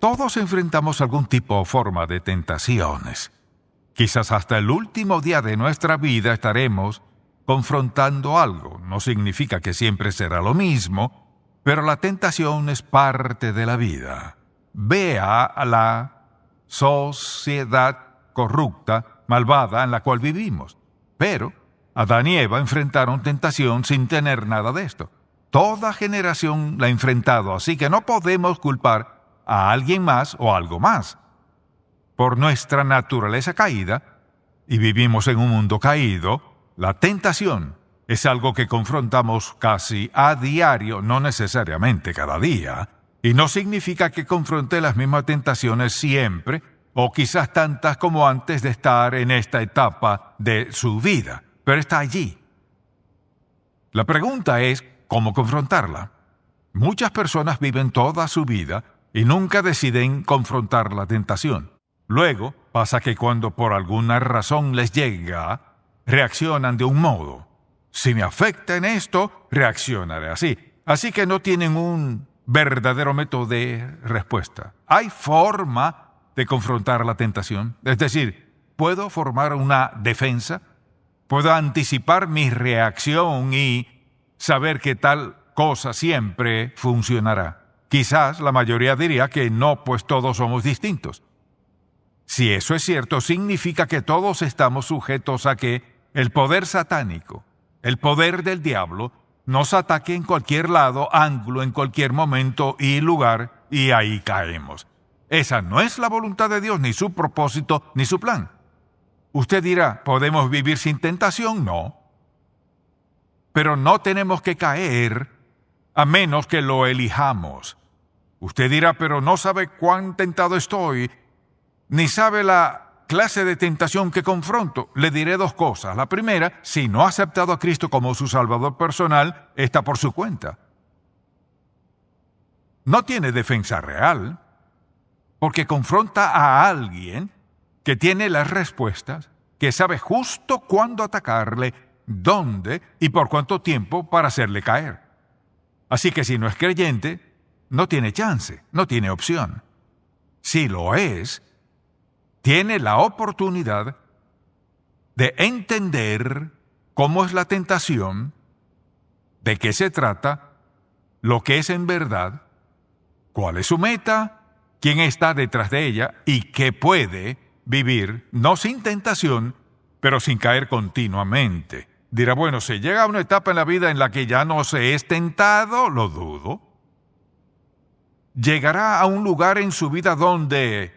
Todos enfrentamos algún tipo o forma de tentaciones. Quizás hasta el último día de nuestra vida estaremos confrontando algo. No significa que siempre será lo mismo, pero la tentación es parte de la vida. Vea a la sociedad corrupta, malvada en la cual vivimos. Pero Adán y Eva enfrentaron tentación sin tener nada de esto. Toda generación la ha enfrentado, así que no podemos culpar a alguien más o algo más. Por nuestra naturaleza caída, y vivimos en un mundo caído, la tentación es algo que confrontamos casi a diario, no necesariamente cada día, y no significa que confronte las mismas tentaciones siempre, o quizás tantas como antes de estar en esta etapa de su vida, pero está allí. La pregunta es, ¿cómo confrontarla? Muchas personas viven toda su vida y nunca deciden confrontar la tentación. Luego pasa que cuando por alguna razón les llega, reaccionan de un modo. Si me afecta en esto, reaccionaré así. Así que no tienen un verdadero método de respuesta. Hay forma de confrontar la tentación. Es decir, puedo formar una defensa, puedo anticipar mi reacción y saber que tal cosa siempre funcionará. Quizás la mayoría diría que no, pues todos somos distintos. Si eso es cierto, significa que todos estamos sujetos a que el poder satánico, el poder del diablo, nos ataque en cualquier lado, ángulo, en cualquier momento y lugar, y ahí caemos. Esa no es la voluntad de Dios, ni su propósito, ni su plan. Usted dirá, ¿podemos vivir sin tentación? No. Pero no tenemos que caer a menos que lo elijamos. Usted dirá, pero no sabe cuán tentado estoy, ni sabe la clase de tentación que confronto. Le diré dos cosas. La primera, si no ha aceptado a Cristo como su Salvador personal, está por su cuenta. No tiene defensa real, porque confronta a alguien que tiene las respuestas, que sabe justo cuándo atacarle, dónde y por cuánto tiempo para hacerle caer. Así que si no es creyente, no tiene chance, no tiene opción. Si lo es, tiene la oportunidad de entender cómo es la tentación, de qué se trata, lo que es en verdad, cuál es su meta, quién está detrás de ella y qué puede vivir, no sin tentación, pero sin caer continuamente. Dirá, bueno, si llega a una etapa en la vida en la que ya no se es tentado, lo dudo. Llegará a un lugar en su vida donde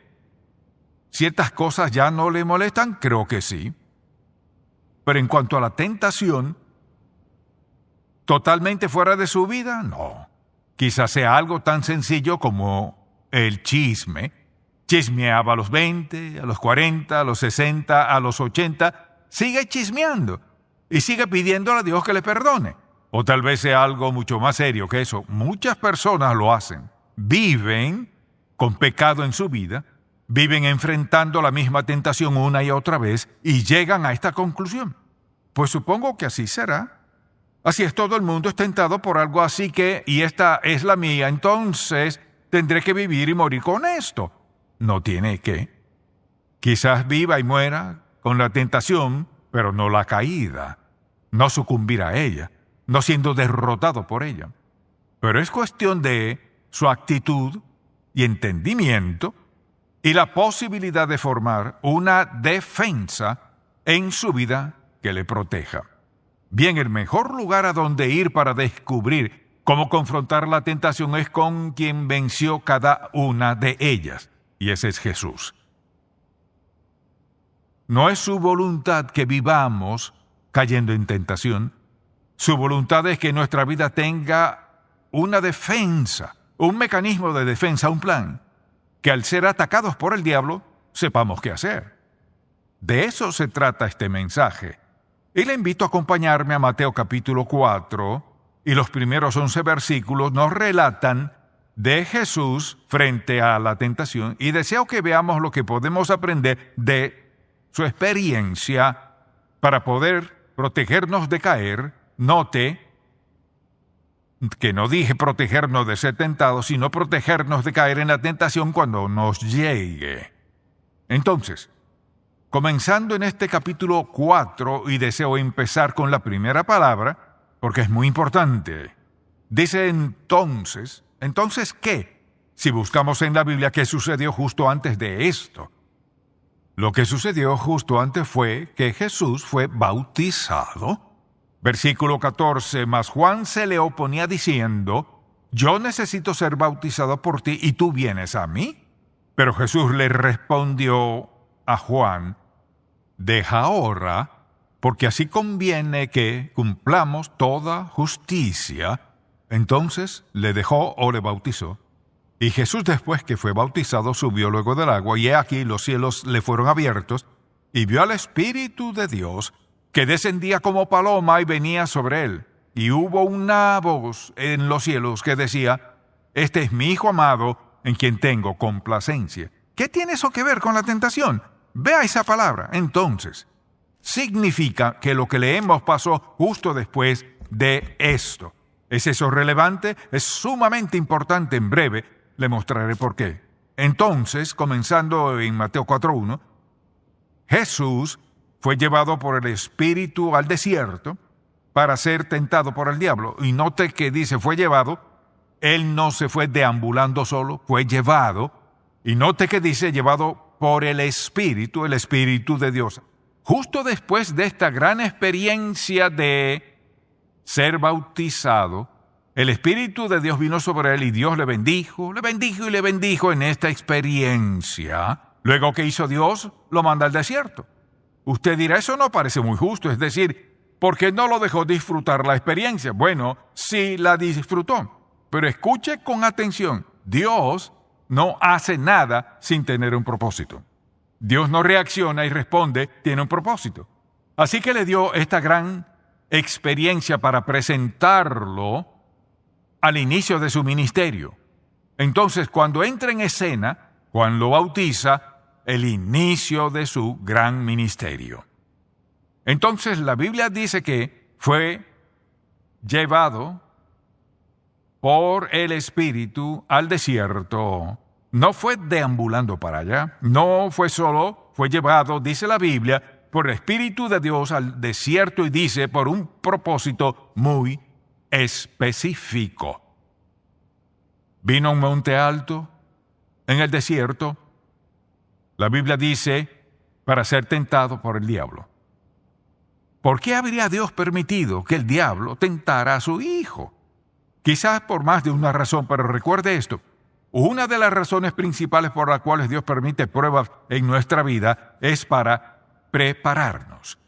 ciertas cosas ya no le molestan, creo que sí. Pero en cuanto a la tentación, totalmente fuera de su vida, no. Quizás sea algo tan sencillo como el chisme. Chismeaba a los 20, a los 40, a los 60, a los 80, sigue chismeando y sigue pidiéndole a Dios que le perdone. O tal vez sea algo mucho más serio que eso. Muchas personas lo hacen. Viven con pecado en su vida, viven enfrentando la misma tentación una y otra vez y llegan a esta conclusión. Pues supongo que así será. Así es, todo el mundo es tentado por algo así que, y esta es la mía, entonces tendré que vivir y morir con esto. No tiene que. Quizás viva y muera con la tentación, pero no la caída no sucumbir a ella, no siendo derrotado por ella. Pero es cuestión de su actitud y entendimiento y la posibilidad de formar una defensa en su vida que le proteja. Bien, el mejor lugar a donde ir para descubrir cómo confrontar la tentación es con quien venció cada una de ellas, y ese es Jesús. No es su voluntad que vivamos cayendo en tentación. Su voluntad es que nuestra vida tenga una defensa, un mecanismo de defensa, un plan, que al ser atacados por el diablo sepamos qué hacer. De eso se trata este mensaje. Y le invito a acompañarme a Mateo capítulo 4 y los primeros 11 versículos nos relatan de Jesús frente a la tentación y deseo que veamos lo que podemos aprender de su experiencia para poder protegernos de caer, note que no dije protegernos de ser tentados, sino protegernos de caer en la tentación cuando nos llegue. Entonces, comenzando en este capítulo 4, y deseo empezar con la primera palabra, porque es muy importante. Dice entonces, entonces qué? Si buscamos en la Biblia qué sucedió justo antes de esto. Lo que sucedió justo antes fue que Jesús fue bautizado. Versículo 14, mas Juan se le oponía diciendo, yo necesito ser bautizado por ti y tú vienes a mí. Pero Jesús le respondió a Juan, deja ahora, porque así conviene que cumplamos toda justicia. Entonces le dejó o le bautizó. Y Jesús después que fue bautizado subió luego del agua, y he aquí los cielos le fueron abiertos, y vio al Espíritu de Dios, que descendía como paloma y venía sobre él. Y hubo una voz en los cielos que decía, Este es mi Hijo amado, en quien tengo complacencia. ¿Qué tiene eso que ver con la tentación? Vea esa palabra, entonces. Significa que lo que leemos pasó justo después de esto. ¿Es eso relevante? Es sumamente importante en breve le mostraré por qué. Entonces, comenzando en Mateo 4.1, Jesús fue llevado por el Espíritu al desierto para ser tentado por el diablo. Y note que dice fue llevado, él no se fue deambulando solo, fue llevado. Y note que dice llevado por el Espíritu, el Espíritu de Dios. Justo después de esta gran experiencia de ser bautizado, el Espíritu de Dios vino sobre él y Dios le bendijo, le bendijo y le bendijo en esta experiencia. Luego que hizo Dios, lo manda al desierto. Usted dirá, eso no parece muy justo, es decir, ¿por qué no lo dejó disfrutar la experiencia? Bueno, sí la disfrutó. Pero escuche con atención, Dios no hace nada sin tener un propósito. Dios no reacciona y responde, tiene un propósito. Así que le dio esta gran experiencia para presentarlo al inicio de su ministerio. Entonces, cuando entra en escena, Juan lo bautiza, el inicio de su gran ministerio. Entonces, la Biblia dice que fue llevado por el Espíritu al desierto. No fue deambulando para allá, no fue solo, fue llevado, dice la Biblia, por el Espíritu de Dios al desierto y dice, por un propósito muy específico. Vino a un monte alto, en el desierto, la Biblia dice, para ser tentado por el diablo. ¿Por qué habría Dios permitido que el diablo tentara a su hijo? Quizás por más de una razón, pero recuerde esto. Una de las razones principales por las cuales Dios permite pruebas en nuestra vida es para prepararnos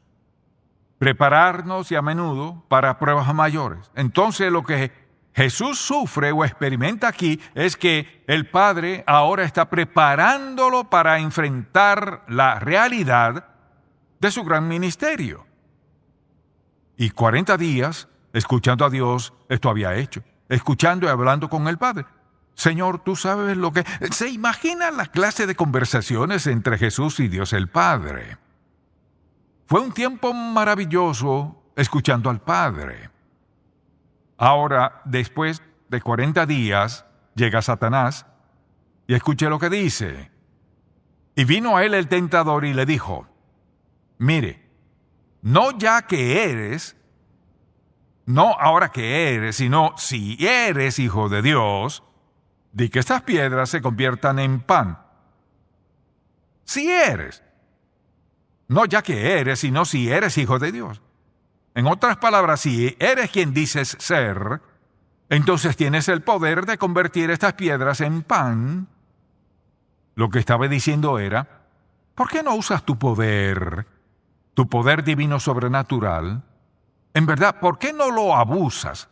prepararnos y a menudo para pruebas mayores. Entonces lo que Jesús sufre o experimenta aquí es que el Padre ahora está preparándolo para enfrentar la realidad de su gran ministerio. Y 40 días escuchando a Dios, esto había hecho, escuchando y hablando con el Padre. Señor, tú sabes lo que... ¿Se imagina la clase de conversaciones entre Jesús y Dios el Padre? Fue un tiempo maravilloso escuchando al Padre. Ahora, después de 40 días, llega Satanás y escuché lo que dice. Y vino a él el tentador y le dijo, mire, no ya que eres, no ahora que eres, sino si eres hijo de Dios, di que estas piedras se conviertan en pan. Si eres, no ya que eres, sino si eres hijo de Dios. En otras palabras, si eres quien dices ser, entonces tienes el poder de convertir estas piedras en pan. Lo que estaba diciendo era, ¿por qué no usas tu poder, tu poder divino sobrenatural? En verdad, ¿por qué no lo abusas,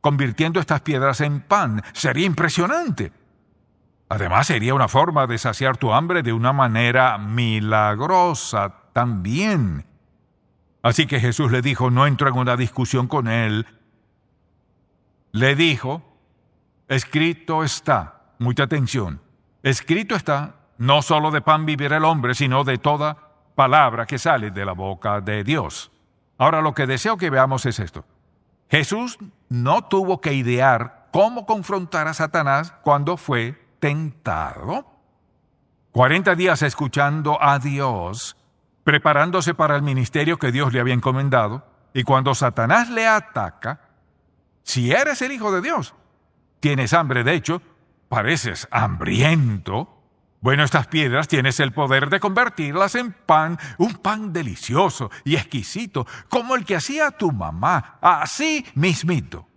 convirtiendo estas piedras en pan? Sería impresionante. Además, sería una forma de saciar tu hambre de una manera milagrosa, también. Así que Jesús le dijo, no entro en una discusión con él. Le dijo, escrito está, mucha atención, escrito está, no solo de pan vivirá el hombre, sino de toda palabra que sale de la boca de Dios. Ahora lo que deseo que veamos es esto. Jesús no tuvo que idear cómo confrontar a Satanás cuando fue tentado. 40 días escuchando a Dios preparándose para el ministerio que Dios le había encomendado, y cuando Satanás le ataca, si eres el Hijo de Dios, tienes hambre, de hecho, pareces hambriento, bueno, estas piedras tienes el poder de convertirlas en pan, un pan delicioso y exquisito, como el que hacía tu mamá, así mismito.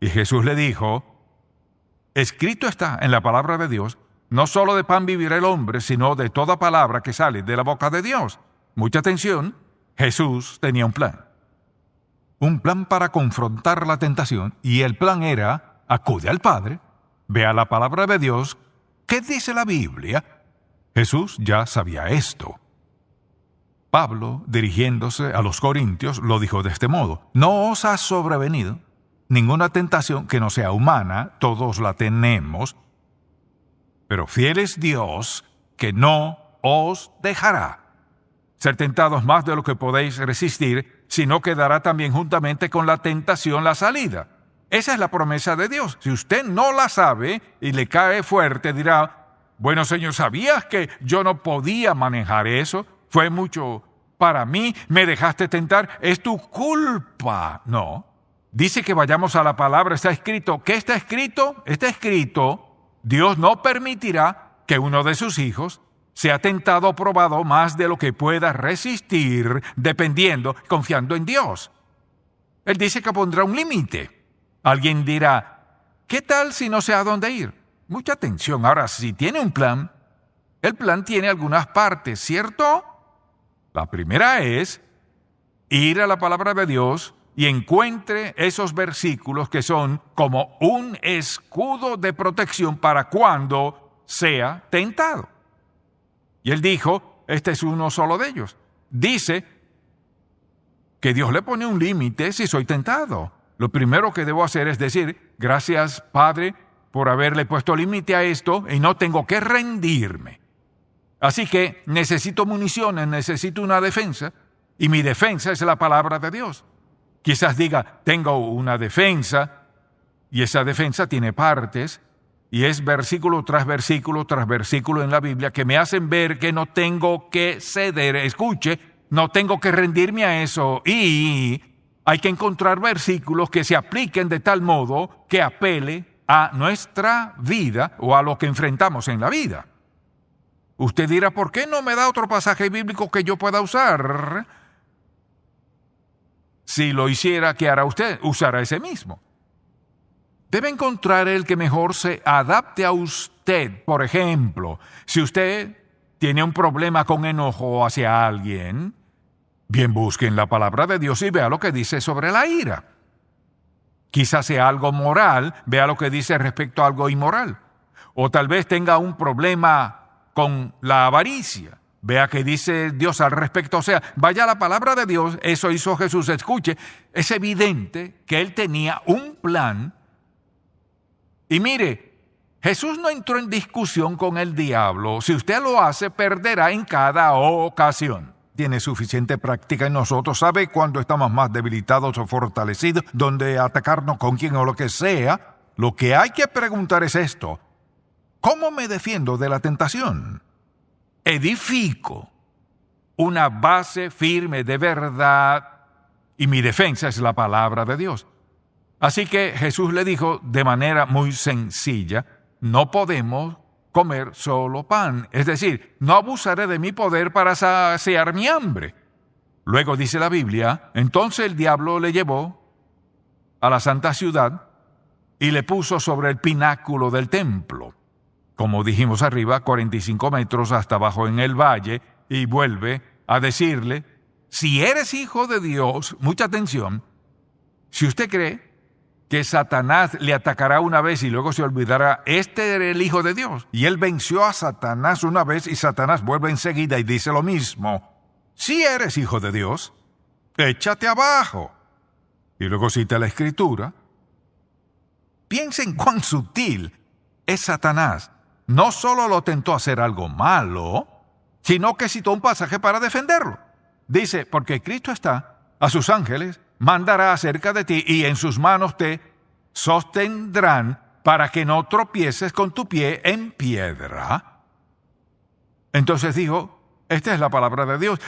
Y Jesús le dijo, escrito está en la palabra de Dios, no solo de pan vivirá el hombre, sino de toda palabra que sale de la boca de Dios. Mucha atención, Jesús tenía un plan. Un plan para confrontar la tentación, y el plan era, acude al Padre, vea la palabra de Dios, ¿qué dice la Biblia? Jesús ya sabía esto. Pablo, dirigiéndose a los Corintios, lo dijo de este modo, no os ha sobrevenido ninguna tentación que no sea humana, todos la tenemos, pero fiel es Dios que no os dejará ser tentados más de lo que podéis resistir, sino que dará también juntamente con la tentación la salida. Esa es la promesa de Dios. Si usted no la sabe y le cae fuerte, dirá, bueno Señor, ¿sabías que yo no podía manejar eso? Fue mucho para mí, me dejaste tentar, es tu culpa. No. Dice que vayamos a la palabra, está escrito. ¿Qué está escrito? Está escrito Dios no permitirá que uno de sus hijos sea tentado o probado más de lo que pueda resistir dependiendo, confiando en Dios. Él dice que pondrá un límite. Alguien dirá, ¿qué tal si no sé a dónde ir? Mucha atención. Ahora, si tiene un plan, el plan tiene algunas partes, ¿cierto? La primera es ir a la palabra de Dios y encuentre esos versículos que son como un escudo de protección para cuando sea tentado. Y él dijo, este es uno solo de ellos. Dice que Dios le pone un límite si soy tentado. Lo primero que debo hacer es decir, gracias Padre por haberle puesto límite a esto y no tengo que rendirme. Así que necesito municiones, necesito una defensa y mi defensa es la palabra de Dios. Quizás diga, tengo una defensa, y esa defensa tiene partes, y es versículo tras versículo tras versículo en la Biblia que me hacen ver que no tengo que ceder, escuche, no tengo que rendirme a eso, y hay que encontrar versículos que se apliquen de tal modo que apele a nuestra vida o a lo que enfrentamos en la vida. Usted dirá, ¿por qué no me da otro pasaje bíblico que yo pueda usar? Si lo hiciera, ¿qué hará usted? Usará ese mismo. Debe encontrar el que mejor se adapte a usted. Por ejemplo, si usted tiene un problema con enojo hacia alguien, bien busquen la palabra de Dios y vea lo que dice sobre la ira. Quizás sea algo moral, vea lo que dice respecto a algo inmoral. O tal vez tenga un problema con la avaricia. Vea qué dice Dios al respecto. O sea, vaya la palabra de Dios, eso hizo Jesús, escuche. Es evidente que él tenía un plan. Y mire, Jesús no entró en discusión con el diablo. Si usted lo hace, perderá en cada ocasión tiene suficiente práctica en nosotros, sabe cuándo estamos más debilitados o fortalecidos, donde atacarnos con quien o lo que sea. Lo que hay que preguntar es esto. ¿Cómo me defiendo de la tentación? edifico una base firme de verdad y mi defensa es la palabra de Dios. Así que Jesús le dijo de manera muy sencilla, no podemos comer solo pan, es decir, no abusaré de mi poder para saciar mi hambre. Luego dice la Biblia, entonces el diablo le llevó a la santa ciudad y le puso sobre el pináculo del templo como dijimos arriba, 45 metros hasta abajo en el valle, y vuelve a decirle, si eres hijo de Dios, mucha atención, si usted cree que Satanás le atacará una vez y luego se olvidará, este era el hijo de Dios. Y él venció a Satanás una vez y Satanás vuelve enseguida y dice lo mismo. Si eres hijo de Dios, échate abajo. Y luego cita la escritura. en cuán sutil es Satanás no solo lo tentó a hacer algo malo, sino que citó un pasaje para defenderlo. Dice, porque Cristo está, a sus ángeles mandará acerca de ti y en sus manos te sostendrán para que no tropieces con tu pie en piedra. Entonces dijo, esta es la palabra de Dios.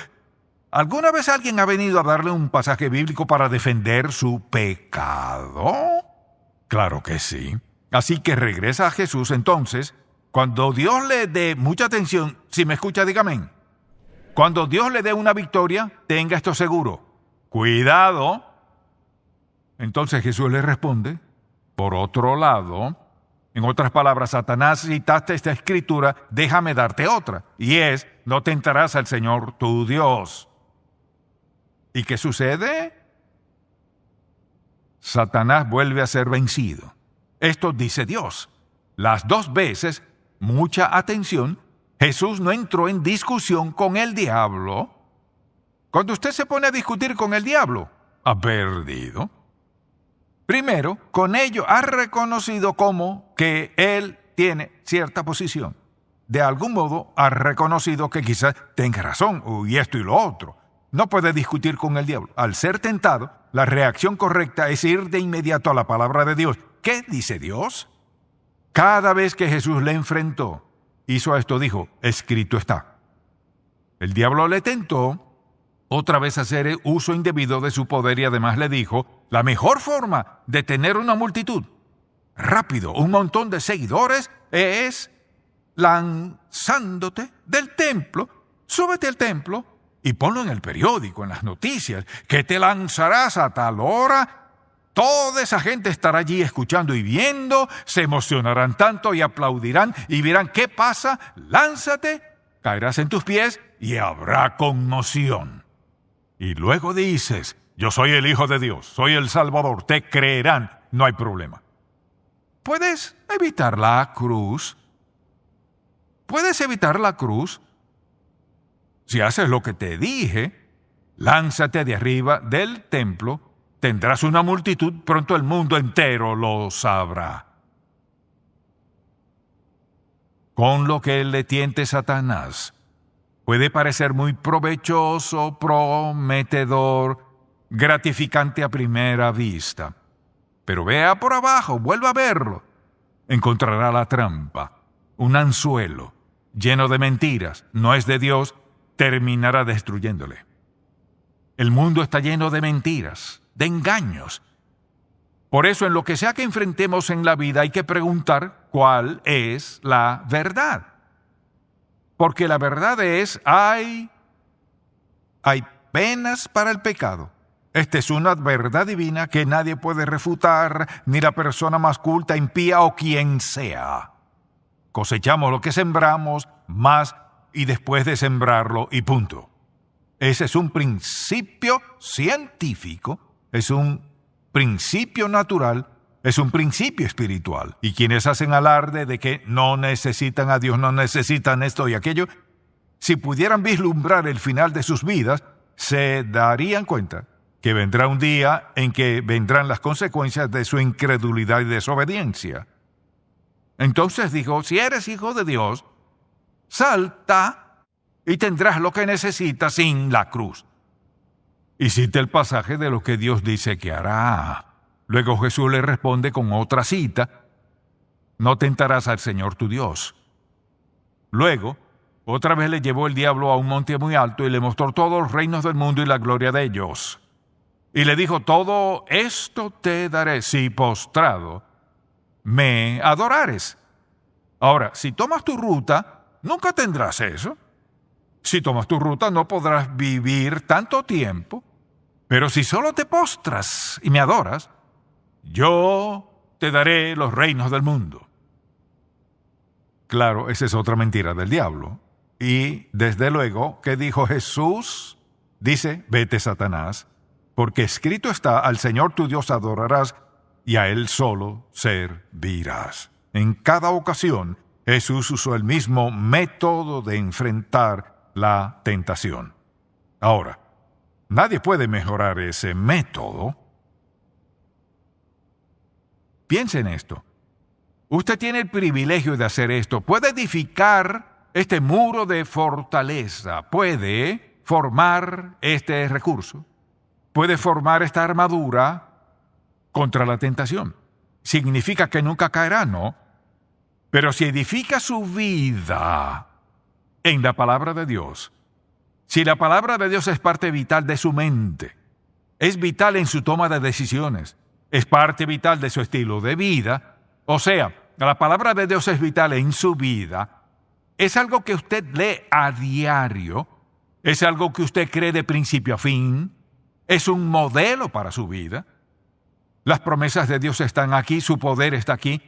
¿Alguna vez alguien ha venido a darle un pasaje bíblico para defender su pecado? Claro que sí. Así que regresa a Jesús entonces cuando Dios le dé mucha atención, si me escucha, dígame. Cuando Dios le dé una victoria, tenga esto seguro. Cuidado. Entonces Jesús le responde, por otro lado, en otras palabras, Satanás, citaste esta escritura, déjame darte otra. Y es, no tentarás al Señor tu Dios. ¿Y qué sucede? Satanás vuelve a ser vencido. Esto dice Dios. Las dos veces mucha atención, Jesús no entró en discusión con el diablo. Cuando usted se pone a discutir con el diablo, ha perdido. Primero, con ello ha reconocido como que él tiene cierta posición. De algún modo ha reconocido que quizás tenga razón y esto y lo otro. No puede discutir con el diablo. Al ser tentado, la reacción correcta es ir de inmediato a la palabra de Dios. ¿Qué dice Dios? Cada vez que Jesús le enfrentó, hizo esto, dijo, escrito está. El diablo le tentó otra vez hacer uso indebido de su poder y además le dijo, la mejor forma de tener una multitud, rápido, un montón de seguidores, es lanzándote del templo, súbete al templo y ponlo en el periódico, en las noticias, que te lanzarás a tal hora Toda esa gente estará allí escuchando y viendo, se emocionarán tanto y aplaudirán y verán qué pasa, lánzate, caerás en tus pies y habrá conmoción. Y luego dices, yo soy el Hijo de Dios, soy el Salvador, te creerán, no hay problema. Puedes evitar la cruz. Puedes evitar la cruz. Si haces lo que te dije, lánzate de arriba del templo Tendrás una multitud, pronto el mundo entero lo sabrá. Con lo que le tiente Satanás, puede parecer muy provechoso, prometedor, gratificante a primera vista. Pero vea por abajo, vuelva a verlo. Encontrará la trampa, un anzuelo, lleno de mentiras, no es de Dios, terminará destruyéndole. El mundo está lleno de mentiras de engaños. Por eso en lo que sea que enfrentemos en la vida hay que preguntar cuál es la verdad. Porque la verdad es, hay, hay penas para el pecado. Esta es una verdad divina que nadie puede refutar, ni la persona más culta, impía o quien sea. Cosechamos lo que sembramos, más y después de sembrarlo y punto. Ese es un principio científico es un principio natural, es un principio espiritual. Y quienes hacen alarde de que no necesitan a Dios, no necesitan esto y aquello, si pudieran vislumbrar el final de sus vidas, se darían cuenta que vendrá un día en que vendrán las consecuencias de su incredulidad y desobediencia. Entonces dijo, si eres hijo de Dios, salta y tendrás lo que necesitas sin la cruz y cita el pasaje de lo que Dios dice que hará. Luego Jesús le responde con otra cita, no tentarás al Señor tu Dios. Luego, otra vez le llevó el diablo a un monte muy alto y le mostró todos los reinos del mundo y la gloria de ellos. Y le dijo, todo esto te daré si postrado me adorares. Ahora, si tomas tu ruta, nunca tendrás eso. Si tomas tu ruta no podrás vivir tanto tiempo pero si solo te postras y me adoras, yo te daré los reinos del mundo. Claro, esa es otra mentira del diablo. Y desde luego ¿qué dijo Jesús, dice, vete Satanás, porque escrito está, al Señor tu Dios adorarás y a Él solo servirás. En cada ocasión, Jesús usó el mismo método de enfrentar la tentación. Ahora, Nadie puede mejorar ese método. Piense en esto. Usted tiene el privilegio de hacer esto. Puede edificar este muro de fortaleza. Puede formar este recurso. Puede formar esta armadura contra la tentación. Significa que nunca caerá, ¿no? Pero si edifica su vida en la palabra de Dios, si la palabra de Dios es parte vital de su mente, es vital en su toma de decisiones, es parte vital de su estilo de vida, o sea, la palabra de Dios es vital en su vida, es algo que usted lee a diario, es algo que usted cree de principio a fin, es un modelo para su vida. Las promesas de Dios están aquí, su poder está aquí.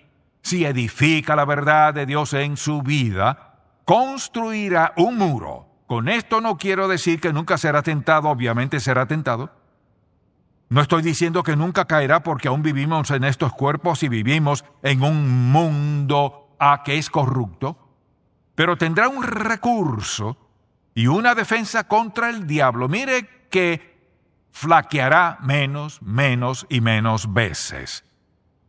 Si edifica la verdad de Dios en su vida, construirá un muro con esto no quiero decir que nunca será tentado, obviamente será tentado. No estoy diciendo que nunca caerá porque aún vivimos en estos cuerpos y vivimos en un mundo a ah, que es corrupto, pero tendrá un recurso y una defensa contra el diablo. Mire que flaqueará menos, menos y menos veces.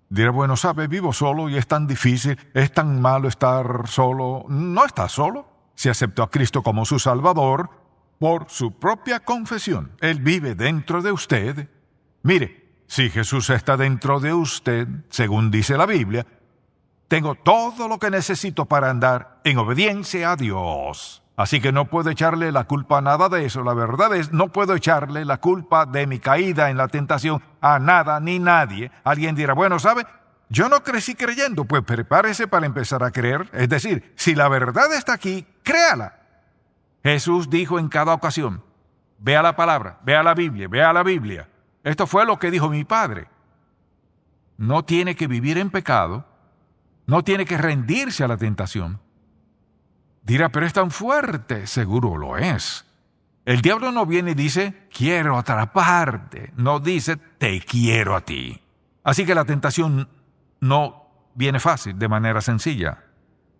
Diré, bueno, sabe, vivo solo y es tan difícil, es tan malo estar solo. No estás solo. Se aceptó a Cristo como su Salvador, por su propia confesión, Él vive dentro de usted. Mire, si Jesús está dentro de usted, según dice la Biblia, tengo todo lo que necesito para andar en obediencia a Dios. Así que no puedo echarle la culpa a nada de eso. La verdad es, no puedo echarle la culpa de mi caída en la tentación a nada ni nadie. Alguien dirá, bueno, ¿sabe? Yo no crecí creyendo, pues prepárese para empezar a creer. Es decir, si la verdad está aquí, créala. Jesús dijo en cada ocasión, vea la palabra, vea la Biblia, vea la Biblia. Esto fue lo que dijo mi padre. No tiene que vivir en pecado, no tiene que rendirse a la tentación. Dirá, pero es tan fuerte, seguro lo es. El diablo no viene y dice, quiero atraparte, no dice, te quiero a ti. Así que la tentación no viene fácil, de manera sencilla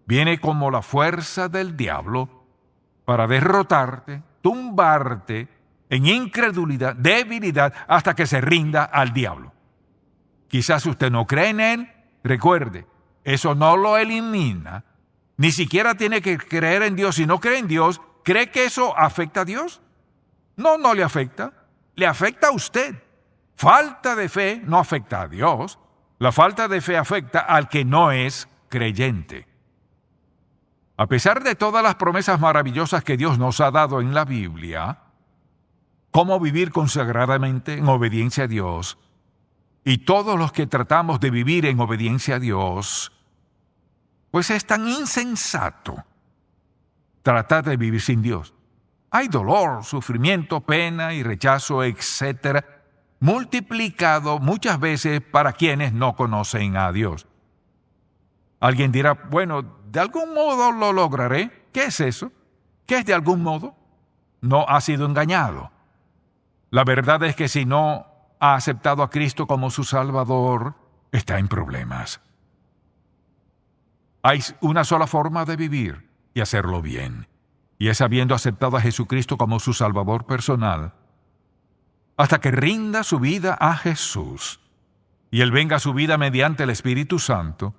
viene como la fuerza del diablo para derrotarte, tumbarte en incredulidad, debilidad, hasta que se rinda al diablo. Quizás usted no cree en él, recuerde, eso no lo elimina, ni siquiera tiene que creer en Dios. Si no cree en Dios, ¿cree que eso afecta a Dios? No, no le afecta, le afecta a usted. Falta de fe no afecta a Dios, la falta de fe afecta al que no es creyente. A pesar de todas las promesas maravillosas que Dios nos ha dado en la Biblia, cómo vivir consagradamente en obediencia a Dios, y todos los que tratamos de vivir en obediencia a Dios, pues es tan insensato tratar de vivir sin Dios. Hay dolor, sufrimiento, pena y rechazo, etcétera, multiplicado muchas veces para quienes no conocen a Dios. Alguien dirá, bueno, de algún modo lo lograré. ¿Qué es eso? ¿Qué es de algún modo? No ha sido engañado. La verdad es que si no ha aceptado a Cristo como su Salvador, está en problemas. Hay una sola forma de vivir y hacerlo bien, y es habiendo aceptado a Jesucristo como su Salvador personal, hasta que rinda su vida a Jesús y Él venga a su vida mediante el Espíritu Santo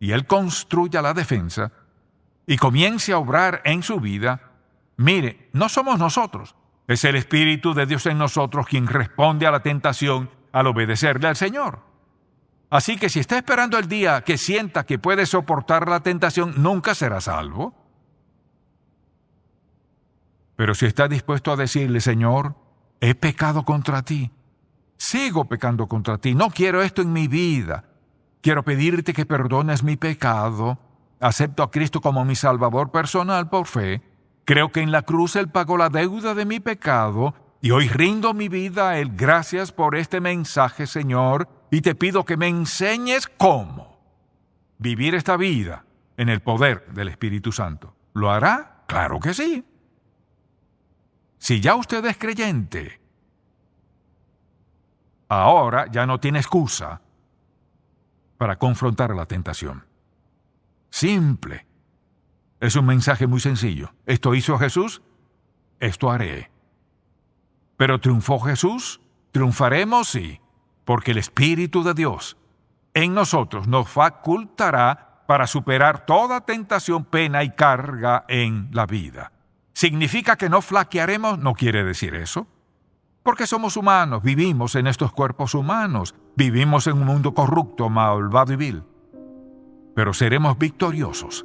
y Él construya la defensa y comience a obrar en su vida, mire, no somos nosotros, es el Espíritu de Dios en nosotros quien responde a la tentación al obedecerle al Señor. Así que si está esperando el día que sienta que puede soportar la tentación, nunca será salvo. Pero si está dispuesto a decirle, Señor, he pecado contra ti, sigo pecando contra ti, no quiero esto en mi vida, Quiero pedirte que perdones mi pecado. Acepto a Cristo como mi Salvador personal por fe. Creo que en la cruz Él pagó la deuda de mi pecado y hoy rindo mi vida a Él. Gracias por este mensaje, Señor, y te pido que me enseñes cómo vivir esta vida en el poder del Espíritu Santo. ¿Lo hará? Claro que sí. Si ya usted es creyente, ahora ya no tiene excusa para confrontar la tentación. Simple. Es un mensaje muy sencillo. Esto hizo Jesús, esto haré. Pero triunfó Jesús, triunfaremos sí, porque el Espíritu de Dios en nosotros nos facultará para superar toda tentación, pena y carga en la vida. ¿Significa que no flaquearemos? No quiere decir eso. Porque somos humanos, vivimos en estos cuerpos humanos, vivimos en un mundo corrupto, malvado y vil. Pero seremos victoriosos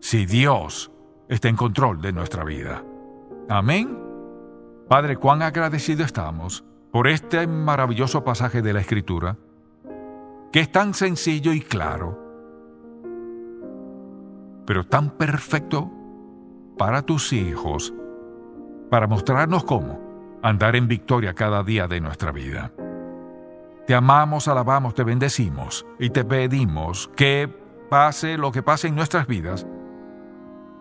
si Dios está en control de nuestra vida. Amén. Padre, cuán agradecido estamos por este maravilloso pasaje de la Escritura, que es tan sencillo y claro, pero tan perfecto para tus hijos, para mostrarnos cómo andar en victoria cada día de nuestra vida. Te amamos, alabamos, te bendecimos y te pedimos que pase lo que pase en nuestras vidas,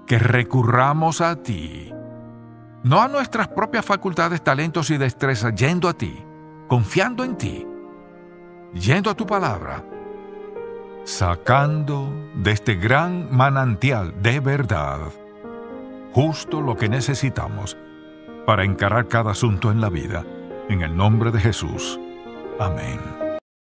que recurramos a ti, no a nuestras propias facultades, talentos y destrezas, yendo a ti, confiando en ti, yendo a tu palabra, sacando de este gran manantial de verdad justo lo que necesitamos para encarar cada asunto en la vida. En el nombre de Jesús. Amén.